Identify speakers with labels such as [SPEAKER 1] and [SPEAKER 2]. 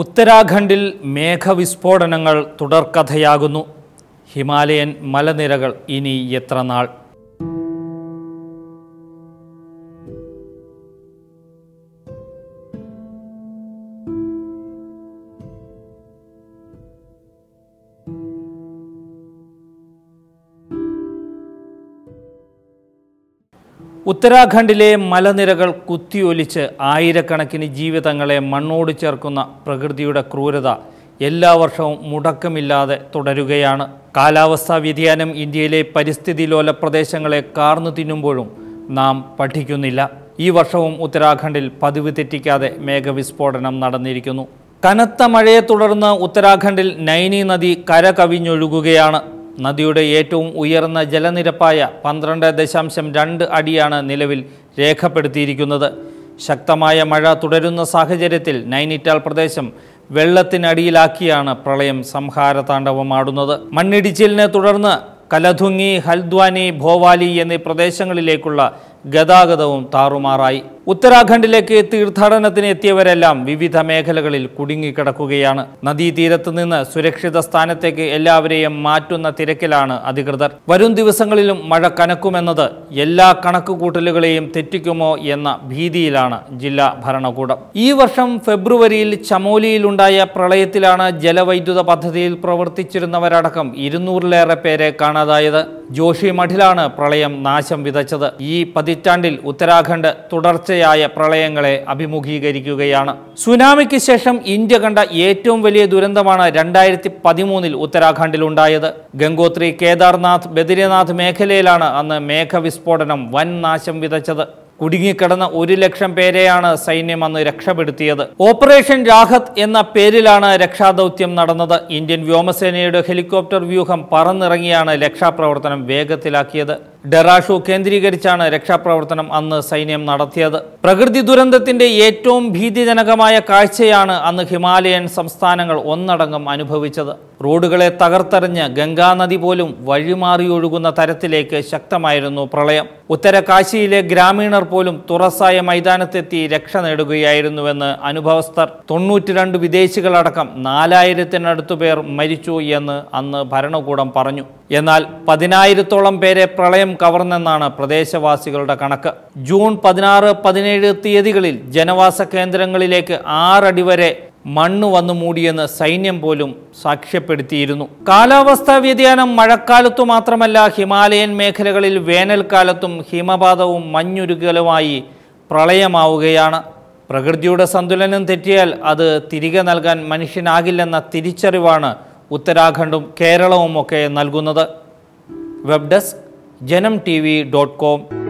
[SPEAKER 1] ഉത്തരാഖണ്ഡിൽ മേഘവിസ്ഫോടനങ്ങൾ തുടർക്കഥയാകുന്നു ഹിമാലയൻ മലനിരകൾ ഇനി എത്ര നാൾ ഉത്തരാഖണ്ഡിലെ മലനിരകൾ കുത്തിയൊലിച്ച് ആയിരക്കണക്കിന് ജീവിതങ്ങളെ മണ്ണോട് ചേർക്കുന്ന പ്രകൃതിയുടെ ക്രൂരത എല്ലാ വർഷവും മുടക്കമില്ലാതെ തുടരുകയാണ് കാലാവസ്ഥാ വ്യതിയാനം ഇന്ത്യയിലെ പരിസ്ഥിതി ലോല പ്രദേശങ്ങളെ കാർന്നു തിന്നുമ്പോഴും നാം പഠിക്കുന്നില്ല ഈ വർഷവും ഉത്തരാഖണ്ഡിൽ പതിവ് തെറ്റിക്കാതെ മേഘവിസ്ഫോടനം നടന്നിരിക്കുന്നു കനത്ത മഴയെ തുടർന്ന് ഉത്തരാഖണ്ഡിൽ നൈനി നദി കര കവിഞ്ഞൊഴുകുകയാണ് നദിയുടെ ഏറ്റവും ഉയർന്ന ജലനിരപ്പായ പന്ത്രണ്ട് ദശാംശം രണ്ട് അടിയാണ് നിലവിൽ രേഖപ്പെടുത്തിയിരിക്കുന്നത് ശക്തമായ മഴ തുടരുന്ന സാഹചര്യത്തിൽ നൈനിറ്റാൽ പ്രദേശം വെള്ളത്തിനടിയിലാക്കിയാണ് പ്രളയം സംഹാരതാണ്ഡവമാടുന്നത് മണ്ണിടിച്ചിലിനെ തുടർന്ന് കലധുങ്ങി ഹൽദ്വാനി ഭോവാലി എന്നീ പ്രദേശങ്ങളിലേക്കുള്ള ഗതാഗതവും താറുമാറായി ഉത്തരാഖണ്ഡിലേക്ക് തീർത്ഥാടനത്തിന് എത്തിയവരെല്ലാം വിവിധ മേഖലകളിൽ കുടുങ്ങിക്കിടക്കുകയാണ് നദീതീരത്ത് നിന്ന് സുരക്ഷിത സ്ഥാനത്തേക്ക് എല്ലാവരെയും മാറ്റുന്ന തിരക്കിലാണ് അധികൃതർ വരും ദിവസങ്ങളിലും മഴ കനക്കുമെന്നത് എല്ലാ കണക്കുകൂട്ടലുകളെയും തെറ്റിക്കുമോ എന്ന ഭീതിയിലാണ് ജില്ലാ ഭരണകൂടം ഈ വർഷം ഫെബ്രുവരിയിൽ ചമോലിയിലുണ്ടായ പ്രളയത്തിലാണ് ജലവൈദ്യുത പദ്ധതിയിൽ പ്രവർത്തിച്ചിരുന്നവരടക്കം ഇരുന്നൂറിലേറെ പേരെ കാണാതായത് ജോഷി മഠിലാണ് പ്രളയം നാശം വിതച്ചത് ഈ പതിറ്റാണ്ടിൽ ഉത്തരാഖണ്ഡ് തുടർച്ചയായി തുടർച്ചയായ പ്രളയങ്ങളെ അഭിമുഖീകരിക്കുകയാണ് സുനാമിക്ക് ശേഷം ഇന്ത്യ കണ്ട ഏറ്റവും വലിയ ദുരന്തമാണ് രണ്ടായിരത്തി പതിമൂന്നിൽ ഉണ്ടായത് ഗംഗോത്രി കേദാർനാഥ് ബദരീനാഥ് മേഖലയിലാണ് അന്ന് മേഘവിസ്ഫോടനം വൻ നാശം വിതച്ചത് കുടുങ്ങിക്കിടന്ന ഒരു ലക്ഷം പേരെയാണ് സൈന്യം അന്ന് രക്ഷപ്പെടുത്തിയത് ഓപ്പറേഷൻ രാഹത്ത് എന്ന പേരിലാണ് രക്ഷാദൗത്യം നടന്നത് ഇന്ത്യൻ വ്യോമസേനയുടെ ഹെലികോപ്റ്റർ വ്യൂഹം പറന്നിറങ്ങിയാണ് രക്ഷാപ്രവർത്തനം വേഗത്തിലാക്കിയത് ഡെറാഷു കേന്ദ്രീകരിച്ചാണ് രക്ഷാപ്രവർത്തനം അന്ന് സൈന്യം നടത്തിയത് പ്രകൃതി ദുരന്തത്തിന്റെ ഏറ്റവും ഭീതിജനകമായ കാഴ്ചയാണ് അന്ന് ഹിമാലയൻ സംസ്ഥാനങ്ങൾ ഒന്നടങ്കം അനുഭവിച്ചത് റോഡുകളെ തകർത്തെറിഞ്ഞ് ഗംഗാനദി പോലും വഴിമാറിയൊഴുകുന്ന തരത്തിലേക്ക് ശക്തമായിരുന്നു പ്രളയം ഉത്തര കാശിയിലെ ഗ്രാമീണർ പോലും തുറസായ മൈതാനത്തെത്തി രക്ഷ നേടുകയായിരുന്നുവെന്ന് അനുഭവസ്ഥർ തൊണ്ണൂറ്റിരണ്ട് വിദേശികളടക്കം നാലായിരത്തിനടുത്തു പേർ മരിച്ചു എന്ന് അന്ന് ഭരണകൂടം പറഞ്ഞു എന്നാൽ പതിനായിരത്തോളം പേരെ പ്രളയം കവർന്നെന്നാണ് പ്രദേശവാസികളുടെ കണക്ക് ജൂൺ പതിനാറ് പതിനേഴ് തീയതികളിൽ ജനവാസ കേന്ദ്രങ്ങളിലേക്ക് ആറടി വരെ മണ്ണ് വന്നു മൂടിയെന്ന് സൈന്യം പോലും സാക്ഷ്യപ്പെടുത്തിയിരുന്നു കാലാവസ്ഥാ വ്യതിയാനം മഴക്കാലത്തു മാത്രമല്ല ഹിമാലയൻ മേഖലകളിൽ വേനൽക്കാലത്തും ഹിമപാതവും മഞ്ഞുരുകലുമായി പ്രളയമാവുകയാണ് പ്രകൃതിയുടെ സന്തുലനം തെറ്റിയാൽ അത് തിരികെ നൽകാൻ മനുഷ്യനാകില്ലെന്ന തിരിച്ചറിവാണ് ഉത്തരാഖണ്ഡും കേരളവും ഒക്കെ നൽകുന്നത് web desk Janam T V dot com